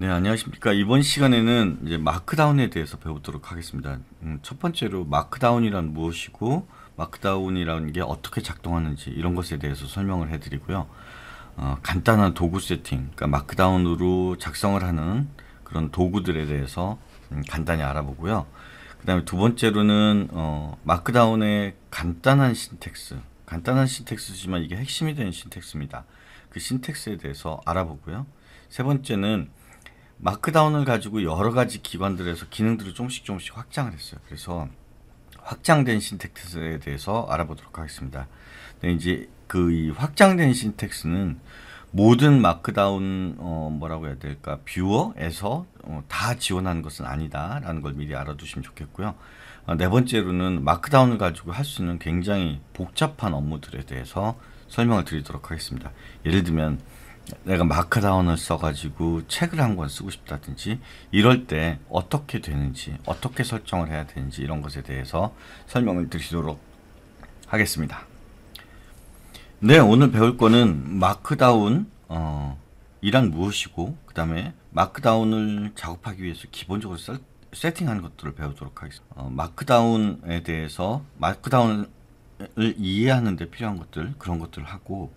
네, 안녕하십니까. 이번 시간에는 이제 마크다운에 대해서 배우도록 하겠습니다. 음, 첫 번째로 마크다운이란 무엇이고, 마크다운이라는 게 어떻게 작동하는지 이런 것에 대해서 설명을 해드리고요. 어, 간단한 도구 세팅, 그러니까 마크다운으로 작성을 하는 그런 도구들에 대해서 음, 간단히 알아보고요. 그 다음에 두 번째로는 어, 마크다운의 간단한 신텍스, 간단한 신텍스지만 이게 핵심이 되는 신텍스입니다. 그 신텍스에 대해서 알아보고요. 세 번째는 마크다운을 가지고 여러 가지 기관들에서 기능들을 조금씩 조금씩 확장을 했어요. 그래서 확장된 신텍스에 대해서 알아보도록 하겠습니다. 네, 이제 그 확장된 신텍스는 모든 마크다운 어 뭐라고 해야 될까 뷰어에서 어다 지원하는 것은 아니다라는 걸 미리 알아두시면 좋겠고요. 어네 번째로는 마크다운을 가지고 할 수 있는 굉장히 복잡한 업무들에 대해서 설명을 드리도록 하겠습니다. 예를 들면 내가 마크다운을 써가지고 책을 한 권 쓰고 싶다든지 이럴 때 어떻게 되는지 어떻게 설정을 해야 되는지 이런 것에 대해서 설명을 드리도록 하겠습니다. 네 오늘 배울 거는 마크다운 어, 이란 무엇이고 그 다음에 마크다운을 작업하기 위해서 기본적으로 셀, 세팅하는 것들을 배우도록 하겠습니다. 어, 마크다운에 대해서 마크다운을 이해하는 데 필요한 것들 그런 것들을 하고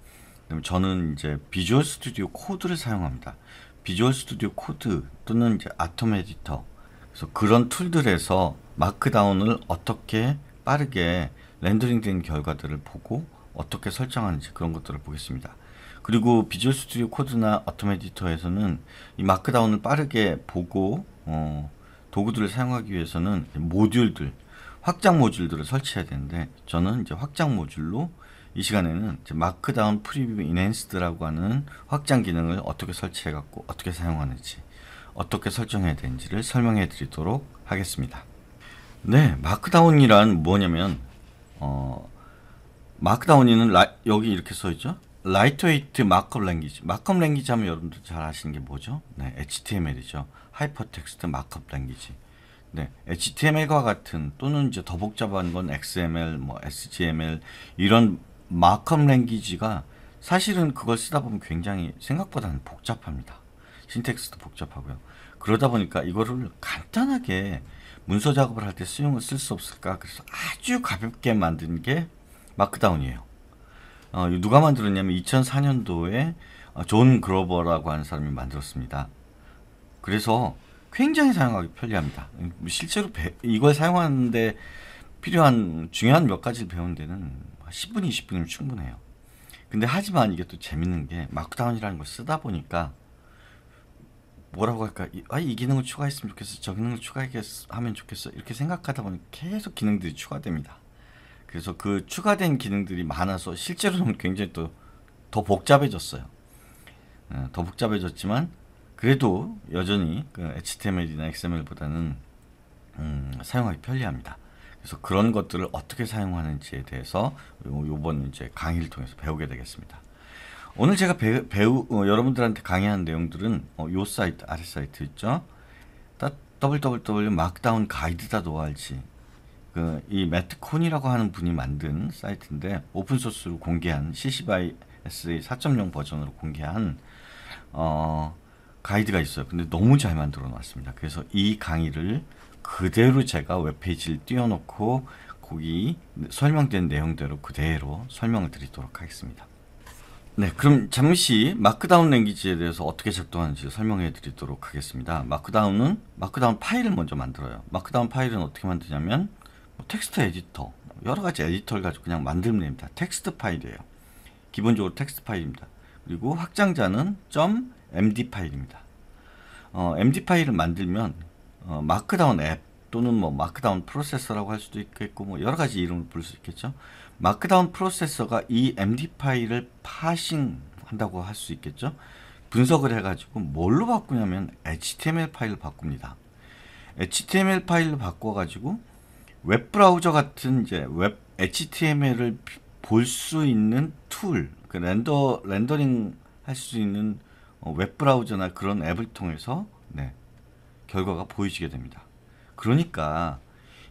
저는 이제 비주얼 스튜디오 코드를 사용합니다. 비주얼 스튜디오 코드 또는 이제 아톰 에디터 그래서 그런 툴들에서 마크다운을 어떻게 빠르게 렌더링된 결과들을 보고 어떻게 설정하는지 그런 것들을 보겠습니다. 그리고 비주얼 스튜디오 코드나 아톰 에디터에서는 이 마크다운을 빠르게 보고 어, 도구들을 사용하기 위해서는 모듈들 확장 모듈들을 설치해야 되는데 저는 이제 확장 모듈로 이 시간에는 마크다운 프리뷰 인핸스드라고 하는 확장 기능을 어떻게 설치해 갖고 어떻게 사용하는지 어떻게 설정해야 되는지를 설명해 드리도록 하겠습니다. 네, 마크다운이란 뭐냐면 어, 마크다운이는 라 여기 이렇게 써 있죠. 라이트웨이트 마크업 랭귀지. 마크업 랭귀지 하면 여러분들 잘 아시는 게 뭐죠? 네, HTML이죠. 하이퍼텍스트 마크업 랭귀지. 네, HTML과 같은 또는 이제 더 복잡한 건 XML, 뭐 SGML 이런 마크업 랭귀지가 사실은 그걸 쓰다 보면 굉장히 생각보다는 복잡합니다. 신텍스도 복잡하고요. 그러다 보니까 이거를 간단하게 문서 작업을 할 때 수용을 쓸 수 없을까? 그래서 아주 가볍게 만든 게 마크다운이에요. 어, 누가 만들었냐면 2004년도에 어, 존 그로버라고 하는 사람이 만들었습니다. 그래서 굉장히 사용하기 편리합니다. 실제로 이걸 사용하는데 필요한 중요한 몇 가지를 배운 데는 10분, 20분이면 충분해요. 근데 하지만 이게 또 재밌는 게 마크다운이라는 걸 쓰다 보니까 뭐라고 할까? 아, 이 기능을 추가했으면 좋겠어. 저 기능을 추가하면 좋겠어. 이렇게 생각하다 보니 계속 기능들이 추가됩니다. 그래서 그 추가된 기능들이 많아서 실제로는 굉장히 또 더 복잡해졌어요. 어, 더 복잡해졌지만 그래도 여전히 그 HTML이나 XML보다는 음, 사용하기 편리합니다. 그래서 그런 것들을 어떻게 사용하는지에 대해서 요번 이제 강의를 통해서 배우게 되겠습니다. 오늘 제가 배, 배우 어, 여러분들한테 강의한 내용들은 어, 요 사이트 아래 사이트 있죠. www markdown g u 그, 이 매트콘이라고 하는 분이 만든 사이트인데 오픈소스로 공개한 CC by SA 4.0 버전으로 공개한 어, 가이드가 있어요. 근데 너무 잘 만들어 놨습니다. 그래서 이 강의를 그대로 제가 웹페이지를 띄워놓고 거기 설명된 내용대로 그대로 설명을 드리도록 하겠습니다. 네, 그럼 잠시 마크다운 랭귀지에 대해서 어떻게 작동하는지 설명해 드리도록 하겠습니다. 마크다운은 마크다운 파일을 먼저 만들어요. 마크다운 파일은 어떻게 만드냐면 뭐 텍스트 에디터, 여러 가지 에디터를 가지고 그냥 만들면 됩니다. 텍스트 파일이에요. 기본적으로 텍스트 파일입니다. 그리고 확장자는 .md 파일입니다. 어, md 파일을 만들면 어, 마크다운 앱 또는 뭐 마크다운 프로세서라고 할 수도 있겠고 뭐 여러 가지 이름을 부를 수 있겠죠. 마크다운 프로세서가 이 MD 파일을 파싱한다고 할 수 있겠죠. 분석을 해가지고 뭘로 바꾸냐면 HTML 파일로 바꿉니다. HTML 파일로 바꿔가지고 웹 브라우저 같은 이제 웹 HTML을 볼 수 있는 툴, 그 렌더 렌더링 할 수 있는 어, 웹 브라우저나 그런 앱을 통해서 네, 결과가 보이시게 됩니다. 그러니까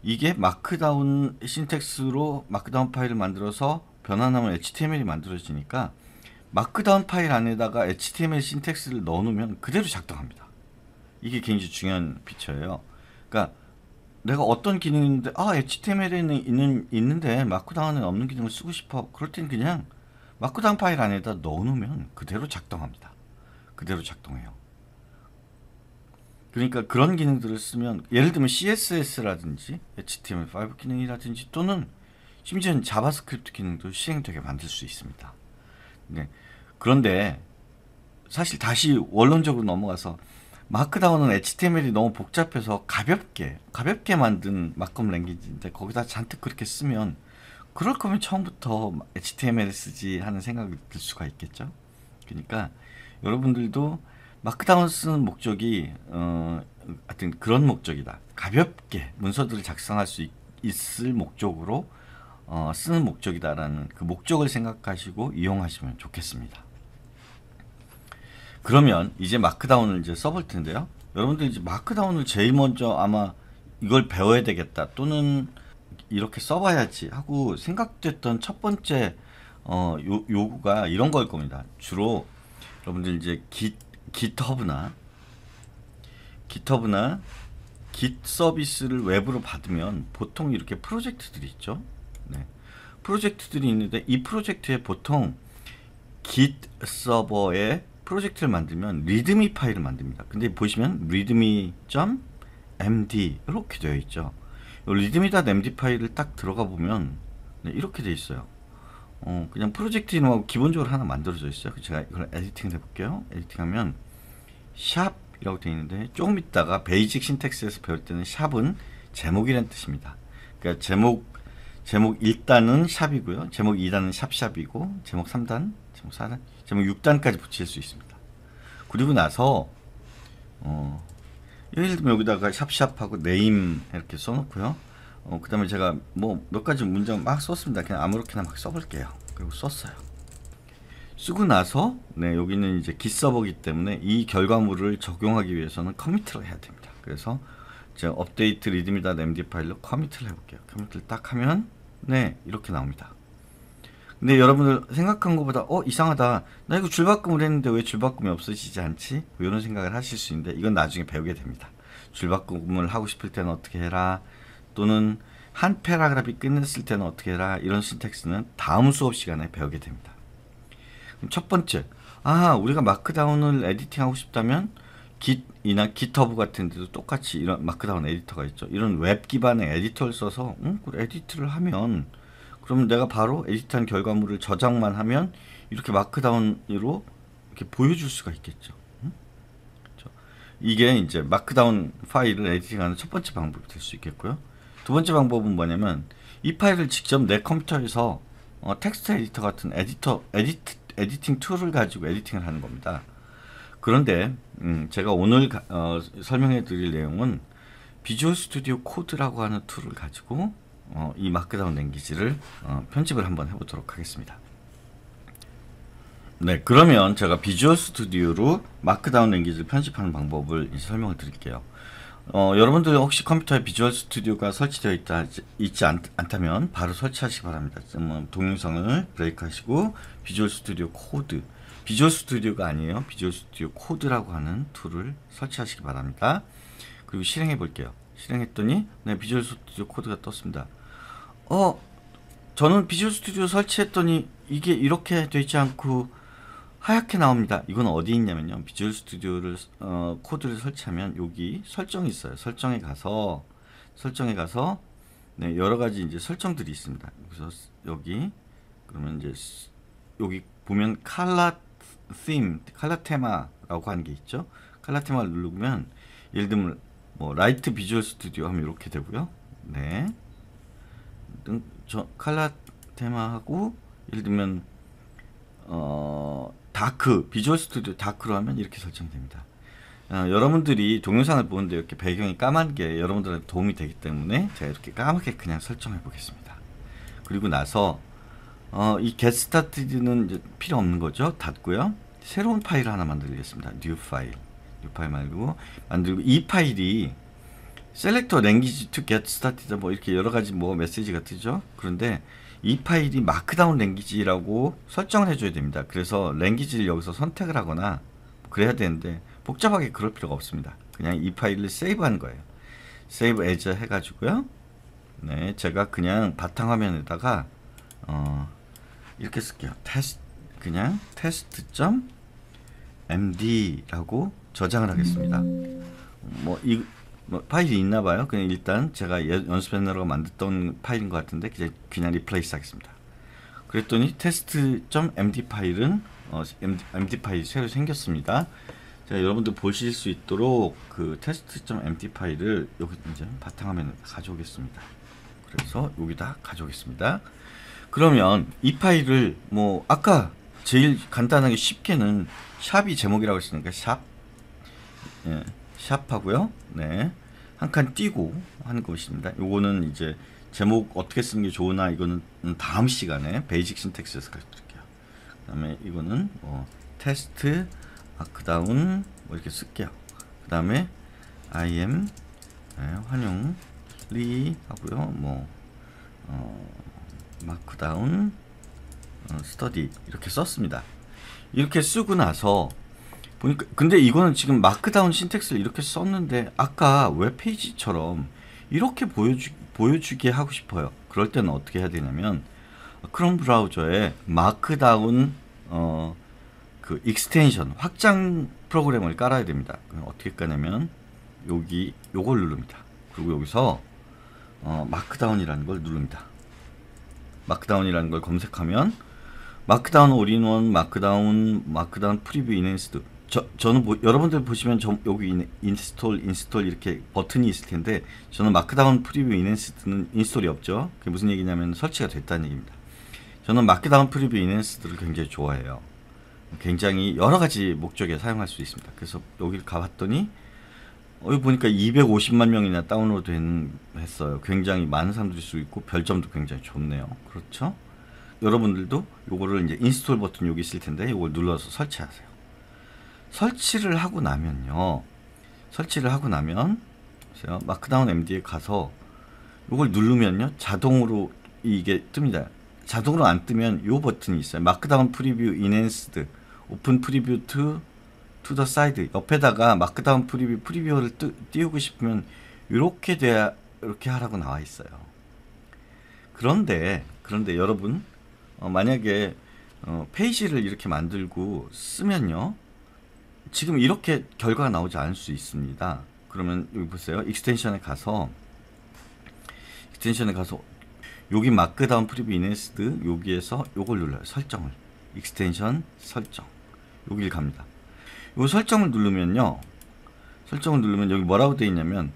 이게 마크다운 신텍스로 마크다운 파일을 만들어서 변환하면 HTML이 만들어지니까 마크다운 파일 안에다가 HTML 신텍스를 넣어놓으면 그대로 작동합니다. 이게 굉장히 중요한 피처예요. 그러니까 내가 어떤 기능인데 아 HTML에는 있는 있는데 마크다운은 없는 기능을 쓰고 싶어. 그럴 땐 그냥 마크다운 파일 안에다 넣어놓으면 그대로 작동합니다. 그대로 작동해요. 그러니까 그런 기능들을 쓰면 예를 들면 CSS라든지 HTML5 기능이라든지 또는 심지어는 자바스크립트 기능도 시행되게 만들 수 있습니다. 네. 그런데 사실 다시 원론적으로 넘어가서 마크다운은 HTML이 너무 복잡해서 가볍게 가볍게 만든 마크업 랭귀지인데 거기다 잔뜩 그렇게 쓰면 그럴 거면 처음부터 HTML 쓰지 하는 생각이 들 수가 있겠죠. 그러니까 여러분들도 마크 다운스는 목적이 어, 하여튼 그런 목적이다. 가볍게 문서들을 작성할 수 있, 을 목적으로 어, 쓰는 목적이다라는 그 목적을 생각하시고 이용하시면 좋겠습니다. 그러면 이제 마크다운을 이제 써볼 텐데요. 여러분들 이제 마크다운을 제일 먼저 아마 이걸 배워야 되겠다 또는 이렇게 써봐야지 하고 생각됐던 첫 번째 어, 요, 요구가 이런 걸 겁니다. 주로 여러분들 이제 기, GitHub나 GitHub나 Git 서비스를 외부로 받으면 보통 이렇게 프로젝트들이 있죠. 네. 프로젝트들이 있는데 이 프로젝트에 보통 Git 서버에 프로젝트를 만들면 리드미 파일을 만듭니다. 근데 보시면 readme.md 이렇게 되어 있죠. 리드미.md 파일을 딱 들어가 보면 네, 이렇게 되어 있어요. 어, 그냥 프로젝트 이름하고 기본적으로 하나 만들어져 있어요. 그 제가 이걸 에디팅 해볼게요. 에디팅하면 샵 이라고 되어 있는데 조금 있다가 베이직 신텍스에서 배울 때는 샵은 제목이란 뜻입니다. 그러니까 제목 제목 1단은 샵이고요. 제목 2단은 샵샵이고 제목 3단, 제목 4단, 제목 6단까지 붙일 수 있습니다. 그리고 나서 어, 예를 들면 여기다가 샵샵하고 네임 이렇게 써놓고요. 어, 그 다음에 제가 뭐 몇 가지 문장 막 썼습니다. 그냥 아무렇게나 막 써볼게요. 그리고 썼어요. 쓰고 나서 네 여기는 이제 기서버기 때문에 이 결과물을 적용하기 위해서는 커밋을 해야 됩니다. 그래서 제가 업데이트 리듬이다 md 파일로 커밋을 해볼게요. 커밋을 딱 하면 네 이렇게 나옵니다. 근데 여러분들 생각한 것보다 어 이상하다 나 이거 줄바꿈을 했는데 왜 줄바꿈이 없어지지 않지 뭐 이런 생각을 하실 수 있는데 이건 나중에 배우게 됩니다 줄바꿈을 하고 싶을 때는 어떻게 해라 또는 한패라그래프 끝냈을 때는 어떻게 해라 이런 신텍스는 다음 수업 시간에 배우게 됩니다. 첫 번째, 아 우리가 마크다운을 에디팅하고 싶다면 기이나 기터브 같은 데도 똑같이 이런 마크다운 에디터가 있죠. 이런 웹 기반의 에디터를 써서 음, 에디트를 하면 그럼 내가 바로 에디트한 결과물을 저장만 하면 이렇게 마크다운으로 이렇게 보여줄 수가 있겠죠. 음? 이게 이제 마크다운 파일을 에디팅하는 첫 번째 방법이 될 수 있겠고요. 두 번째 방법은 뭐냐면 이 파일을 직접 내 컴퓨터에서 어, 텍스트 에디터 같은 에디터 에디트, 에디팅 툴을 가지고 에디팅을 하는 겁니다. 그런데 음, 제가 오늘 가, 어, 설명해 드릴 내용은 비주얼 스튜디오 코드라고 하는 툴을 가지고 어, 이 마크다운 랭귀지를 어, 편집을 한번 해보도록 하겠습니다. 네, 그러면 제가 비주얼 스튜디오로 마크다운 랭귀지를 편집하는 방법을 설명을 드릴게요. 어, 여러분들 혹시 컴퓨터에 비주얼 스튜디오가 설치되어 있다, 있지 않, 다면 바로 설치하시기 바랍니다. 뭐 동영상을 브레이크하시고 비주얼 스튜디오 코드, 비주얼 스튜디오가 아니에요. 비주얼 스튜디오 코드라고 하는 툴을 설치하시기 바랍니다. 그리고 실행해 볼게요. 실행했더니 네, 비주얼 스튜디오 코드가 떴습니다. 어, 저는 비주얼 스튜디오 설치했더니 이게 이렇게 되지 않고 하얗게 나옵니다. 이건 어디 있냐면요. 비주얼 스튜디오를 어, 코드를 설치하면 여기 설정이 있어요. 설정에 가서 설정에 가서 네, 여러 가지 이제 설정들이 있습니다. 그래서 여기 그러면 이제 여기 보면 칼라 t h e 테마라고 하는 게 있죠. 칼라 테마를 누르면 예를 들면 뭐 라이트 비주얼 스튜디오 하면 이렇게 되고요. 네. 저 칼라 테마하고 예를 들면 어 다크 비주얼 스튜디오 다크로 하면 이렇게 설정됩니다. 어, 아, 여러분들이 동영상을 보는데 이렇게 배경이 까만 게 여러분들한테 도움이 되기 때문에 제가 이렇게 까맣게 그냥 설정해 보겠습니다. 그리고 나서 어, 이 getStarted는 필요 없는 거죠. 닫고요. 새로운 파일 하나 만들겠습니다. new 파일. new 파일 만고 만들고 이 파일이 셀렉터 랭귀지 투 get s t 뭐 이렇게 여러 가지 뭐 메시지가 뜨죠. 그런데 이 파일이 마크다운 랭귀지라고 설정을 해줘야 됩니다. 그래서 랭귀지를 여기서 선택을 하거나 그래야 되는데 복잡하게 그럴 필요가 없습니다. 그냥 이 파일을 세이브한 거예요. 세이브 에즈 해가지고요. 네, 제가 그냥 바탕화면에다가 어, 이렇게 쓸게요. 테스트 그냥 테스트.md라고 저장을 하겠습니다. 뭐 이, 뭐 파일이 있나 봐요. 그냥 일단 제가 연습했내라고 만들던 파일인 것 같은데 그냥 그냥 리플레이스 하겠습니다. 그랬더니 테스트.md 파일은 어, md 파일이 새로 생겼습니다. 자, 여러분들 보실 수 있도록 그 테스트.md 파일을 여기 이제 바탕화면에 가져오겠습니다. 그래서 여기다 가져오겠습니다. 그러면 이 파일을 뭐 아까 제일 간단하게 쉽게는 샵이 제목이라고 했으니까 샵 예. 샵하고요. 네. 한 칸 띄고 한 것입니다. 요거는 이제 제목 어떻게 쓰는 게 좋으나 이거는 다음 시간에 베이직 신텍스에서 가르칠게요. 그 다음에 이거는 뭐 테스트 아크다운 뭐 이렇게 쓸게요. 그 다음에 I m 네, 환영 리 하고요. 뭐 어, 마크다운 스터디 어, 이렇게 썼습니다. 이렇게 쓰고 나서 보니까 근데 이거는 지금 마크다운 신텍스를 이렇게 썼는데 아까 웹페이지처럼 이렇게 보여주, 보여주게 하고 싶어요. 그럴 때는 어떻게 해야 되냐면 크롬 브라우저에 마크다운 어, 그 익스텐션 확장 프로그램을 깔아야 됩니다. 그럼 어떻게 까냐면 여기 요걸 누릅니다. 그리고 여기서 어, 마크다운이라는 걸 누릅니다. 마크다운이라는 걸 검색하면 마크다운 올인원, 마크다운, 마크다운 프리뷰 인핸스드 저, 저는 뭐, 여러분들 보시면 저, 여기 인, 스톨 인스톨 이렇게 버튼이 있을 텐데 저는 마크다운 프리뷰 인핸스드는 인스톨이 없죠. 그게 무슨 얘기냐면 설치가 됐다는 얘기입니다. 저는 마크다운 프리뷰 인핸스드를 굉장히 좋아해요. 굉장히 여러 가지 목적에 사용할 수 있습니다. 그래서 여기를 가봤더니 여기 보니까 250만 명이나 다운로드 된, 했어요. 굉장히 많은 사람들이 쓰고 있고 별점도 굉장히 좋네요. 그렇죠? 여러분들도 이거를 이제 인스톨 버튼 여기 있을 텐데 이걸 눌러서 설치하세요. 설치를 하고 나면요. 설치를 하고 나면 마크다운 MD에 가서 이걸 누르면요. 자동으로 이게 뜹니다. 자동으로 안 뜨면 이 버튼이 있어요. 마크다운 프리뷰 인핸스드 오픈 프리뷰 투 투 더 사이드 옆에다가 마크다운 프리뷰 프리뷰를 뜨, 띄우고 싶으면 이렇게 돼야 이렇게 하라고 나와 있어요. 그런데 그런데 여러분 어, 만약에 어, 페이지를 이렇게 만들고 쓰면요. 지금 이렇게 결과가 나오지 않을 수 있습니다. 그러면 여기 보세요. 익스텐션에 가서 익스텐션에 가서 여기 마크다운 프리뷰 인스드 여기에서 요걸 눌러요. 설정을. 익스텐션 설정. 여길 갑니다. 요 설정을 누르면요. 설정을 누르면 여기 뭐라고 되어 있냐면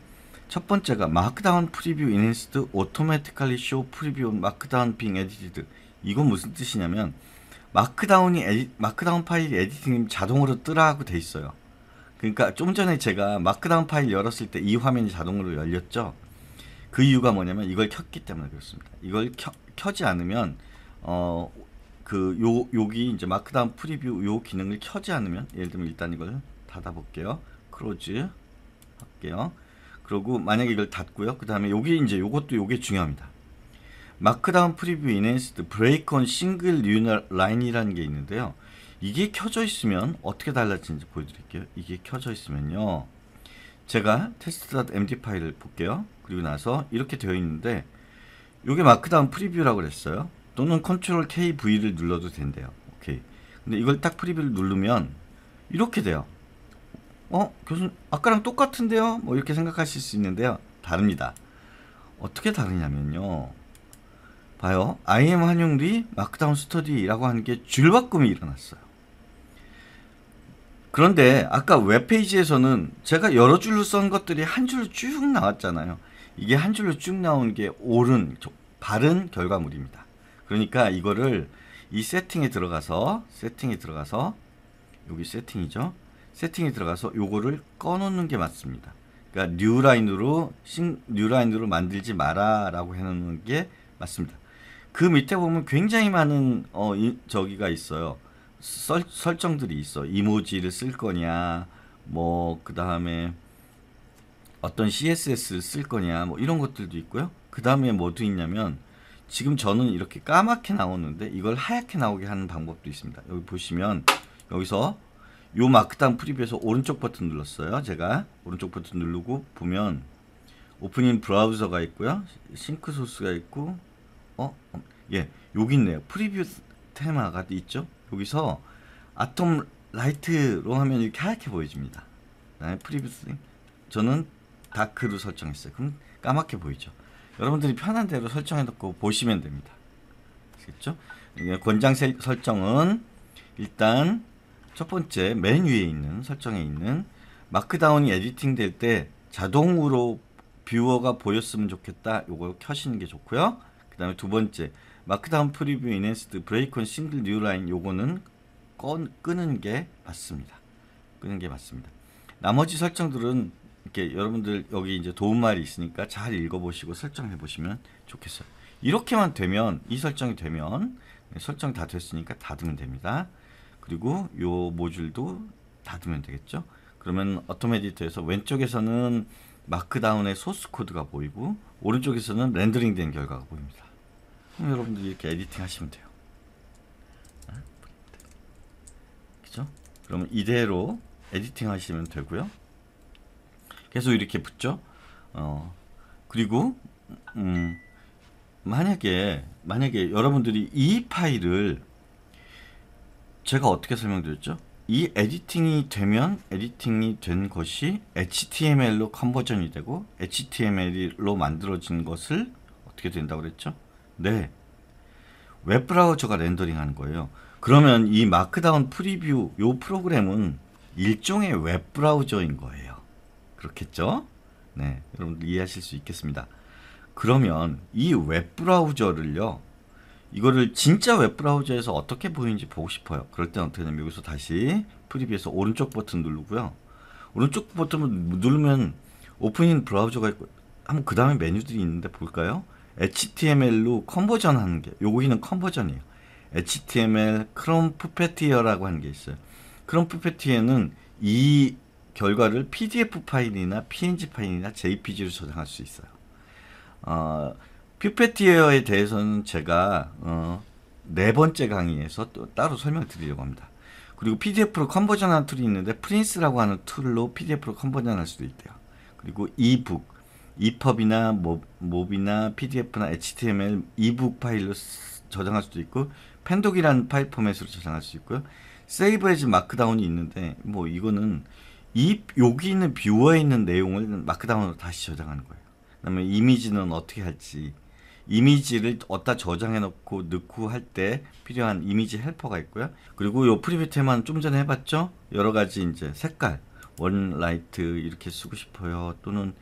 첫 번째가 마크다운 프리뷰 인스드 오토매틱컬리 쇼 프리뷰 마크다운 빙 에디티드. 이건 무슨 뜻이냐면 마크다운이 에디, 마크다운 파일 에디팅이 자동으로 뜨라고 돼 있어요. 그러니까 좀 전에 제가 마크다운 파일 열었을 때 이 화면이 자동으로 열렸죠. 그 이유가 뭐냐면 이걸 켰기 때문에 그렇습니다. 이걸 켜, 지 않으면 어 그 요 여기 이제 마크다운 프리뷰 요 기능을 켜지 않으면 예를 들면 일단 이걸 닫아 볼게요. 크로즈 할게요. 그리고 만약에 이걸 닫고요. 그 다음에 여기 이제 요것도 요게 중요합니다. 마크다운 프리뷰 인핸스드 브레이컨 싱글 뉴얼 라인이라는 게 있는데요. 이게 켜져 있으면 어떻게 달라지는지 보여드릴게요. 이게 켜져 있으면요. 제가 테스트.md 파일을 볼게요. 그리고 나서 이렇게 되어 있는데 이게 마크다운 프리뷰라고 그랬어요. 또는 컨트롤 K, V를 눌러도 된대요. 오케이. 근데 이걸 딱 프리뷰를 누르면 이렇게 돼요. 어? 교수님 아까랑 똑같은데요? 뭐 이렇게 생각하실 수 있는데요. 다릅니다. 어떻게 다르냐면요. 봐요. IM 환용리 마크다운 스터디라고 하는 게 줄바꿈이 일어났어요. 그런데 아까 웹페이지에서는 제가 여러 줄로 쓴 것들이 한 줄로 쭉 나왔잖아요. 이게 한 줄로 쭉 나온 게 옳은, 바른 결과물입니다. 그러니까 이거를 이 세팅에 들어가서, 세팅에 들어가서, 여기 세팅이죠. 세팅에 들어가서 요거를 꺼놓는 게 맞습니다. 그러니까 뉴라인으로, 뉴라인으로 만들지 마라 라고 해놓는 게 맞습니다. 그 밑에 보면 굉장히 많은 어 이, 저기가 있어요. 설, 설정들이 있어. 이모지를 쓸 거냐, 뭐 그 다음에 어떤 CSS를 쓸 거냐, 뭐 이런 것들도 있고요. 그 다음에 뭐도 있냐면 지금 저는 이렇게 까맣게 나오는데 이걸 하얗게 나오게 하는 방법도 있습니다. 여기 보시면 여기서 요 마크다운 프리뷰에서 오른쪽 버튼 눌렀어요. 제가 오른쪽 버튼 누르고 보면 오프닝 브라우저가 있고요. 싱크 소스가 있고 어? 예, 여기 있네요. 프리뷰 테마가 있죠? 여기서 아톰 라이트로 하면 이렇게 하얗게 보여집니다. 그 프리뷰 스 저는 다크로 설정했어요. 그럼 까맣게 보이죠. 여러분들이 편한 대로 설정해놓고 보시면 됩니다. 아시겠죠? 예, 권장 설정은 일단 첫 번째 맨 위에 있는 설정에 있는 마크다운이 에디팅 될 때 자동으로 뷰어가 보였으면 좋겠다. 이거 켜시는 게 좋고요. 그다음에 두 번째 마크다운 프리뷰 인핸스드 브레이콘 싱글 뉴 라인 요거는 꺼, 끄는 게 맞습니다. 끄는 게 맞습니다. 나머지 설정들은 이렇게 여러분들 여기 이제 도움말이 있으니까 잘 읽어보시고 설정해 보시면 좋겠어요. 이렇게만 되면 이 설정이 되면 네, 설정 다 됐으니까 닫으면 됩니다. 그리고 요 모듈도 닫으면 되겠죠. 그러면 어토메디터에서 왼쪽에서는 마크다운의 소스 코드가 보이고 오른쪽에서는 렌더링된 결과가 보입니다. 여러분들이 렇게 에디팅 하시면 돼요. 그죠? 그러 이대로 에디팅 하시면 되고요. 계속 이렇게 붙죠. 어, 그리고 음, 만약에 만약에 여러분들이 이 파일을 제가 어떻게 설명드렸죠? 이 에디팅이 되면 에디팅이 된 것이 HTML로 컨버전이 되고 HTML로 만들어진 것을 어떻게 된다고 그랬죠? 네. 웹브라우저가 렌더링하는 거예요. 그러면 이 마크다운 프리뷰 요 프로그램은 일종의 웹브라우저인 거예요. 그렇겠죠? 네, 여러분들 이해하실 수 있겠습니다. 그러면 이 웹브라우저를요. 이거를 진짜 웹브라우저에서 어떻게 보이는지 보고 싶어요. 그럴 때 어떻게 되냐면 여기서 다시 프리뷰에서 오른쪽 버튼 누르고요. 오른쪽 버튼을 누르면 오프닝 브라우저가 있고 한번 그 다음에 메뉴들이 있는데 볼까요? HTML로 컨버전 하는 게 여기는 컨버전이에요. HTML 크롬 푸페티어라고 하는 게 있어요. 크롬 푸페티어는 이 결과를 PDF 파일이나 PNG 파일이나 JPG로 저장할 수 있어요. 어, 피페티에어에 대해서는 제가 어, 네 번째 강의에서 또 따로 설명드리려고 합니다. 그리고 PDF로 컨버전하는 툴이 있는데 프린스라고 하는 툴로 PDF로 컨버전할 수도 있대요. 그리고 이북, 이펍이나 몹이나 PDF나 HTML 이북 파일로 저장할 수도 있고 펜독이라는 파일 포맷으로 저장할 수 있고요. 세이브 에즈 마크다운이 있는데 뭐 이거는 이 여기 있는 뷰어에 있는 내용을 마크다운으로 다시 저장하는 거예요. 그다음에 이미지는 어떻게 할지 이미지를 어디다 저장해 놓고 넣고 할 때 필요한 이미지 헬퍼가 있고요. 그리고 요 프리뷰 테만 좀 전에 해봤죠? 여러 가지 이제 색깔, 원 라이트 이렇게 쓰고 싶어요. 또는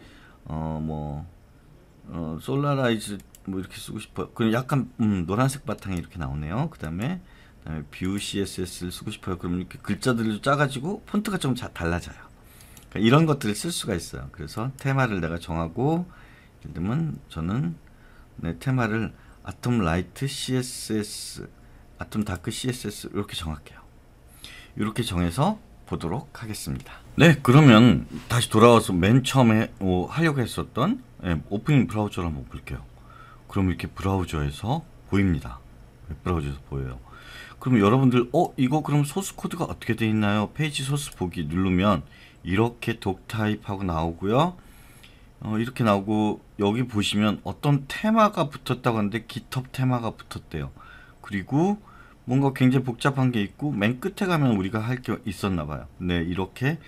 어 뭐 어, 솔라라이즈 뭐 이렇게 쓰고 싶어요. 그럼 약간 음, 노란색 바탕이 이렇게 나오네요. 그 다음에 그다음에 뷰 CSS를 쓰고 싶어요. 그럼 이렇게 글자들을 짜가지고 폰트가 좀 자, 달라져요. 그러니까 이런 것들을 쓸 수가 있어요. 그래서 테마를 내가 정하고 예를 들면 저는 네, 테마를 아톰 라이트 CSS, 아톰 다크 CSS 이렇게 정할게요. 이렇게 정해서 보도록 하겠습니다. 네, 그러면 다시 돌아와서 맨 처음에 뭐 하려고 했었던 네, 오프닝 브라우저를 한번 볼게요. 그럼 이렇게 브라우저에서 보입니다. 네, 브라우저에서 보여요. 그럼 여러분들 어 이거 그럼 소스 코드가 어떻게 돼 있나요? 페이지 소스 보기 누르면 이렇게 독타입하고 나오고요. 어, 이렇게 나오고 여기 보시면 어떤 테마가 붙었다고 하는데 깃헙 테마가 붙었대요. 그리고 뭔가 굉장히 복잡한 게 있고 맨 끝에 가면 우리가 할 게 있었나 봐요. 네 이렇게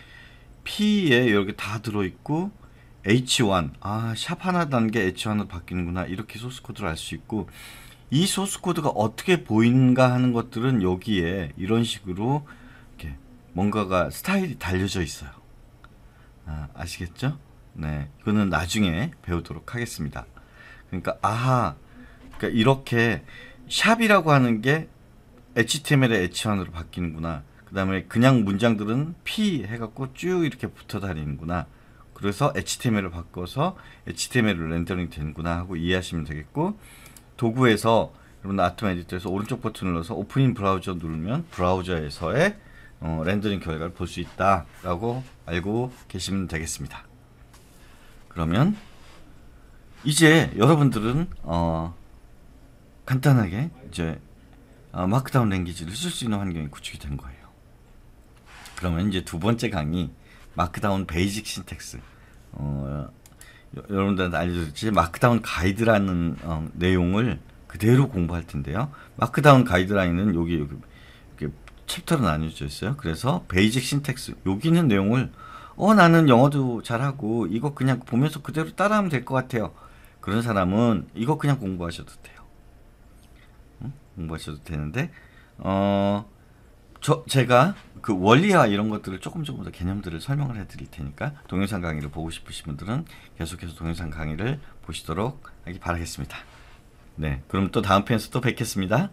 P에 이렇게 다 들어있고 H1 아샵 하나 단계 H1으로 바뀌는구나 이렇게 소스 코드를 알 수 있고 이 소스 코드가 어떻게 보인가 하는 것들은 여기에 이런 식으로 이렇게 뭔가가 스타일이 달려져 있어요. 아, 아시겠죠? 네, 그거는 나중에 배우도록 하겠습니다. 그러니까 아하, 그러니까 이렇게 샵이라고 하는 게 HTML의 H1으로 바뀌는구나. 그 다음에 그냥 문장들은 P 해갖고 쭉 이렇게 붙어 다니는구나. 그래서 HTML을 바꿔서 HTML로 렌더링 되는구나 하고 이해하시면 되겠고 도구에서 여러분 아트 에디터에서 오른쪽 버튼을 눌러서 오프닝 브라우저 누르면 브라우저에서의 어, 렌더링 결과를 볼 수 있다라고 알고 계시면 되겠습니다. 그러면 이제 여러분들은 어 간단하게 이제 어 마크다운 랭귀지를 쓸 수 있는 환경이 구축이 된 거예요. 그러면 이제 두 번째 강의 마크다운 베이직 신텍스 어, 여러분들한테 알려줬지 마크다운 가이드라는 어, 내용을 그대로 공부할 텐데요. 마크다운 가이드라인은 여기, 여기 챕터로 나뉘어져 있어요. 그래서 베이직 신텍스 여기 있는 내용을 어 나는 영어도 잘하고 이거 그냥 보면서 그대로 따라하면 될 것 같아요. 그런 사람은 이거 그냥 공부하셔도 돼요. 공부하셔도 되는데 어 저, 제가 그 원리와 이런 것들을 조금 조금 더 개념들을 설명을 해드릴 테니까 동영상 강의를 보고 싶으신 분들은 계속해서 동영상 강의를 보시도록 하기 바라겠습니다. 네, 그럼 또 다음 편에서 또 뵙겠습니다.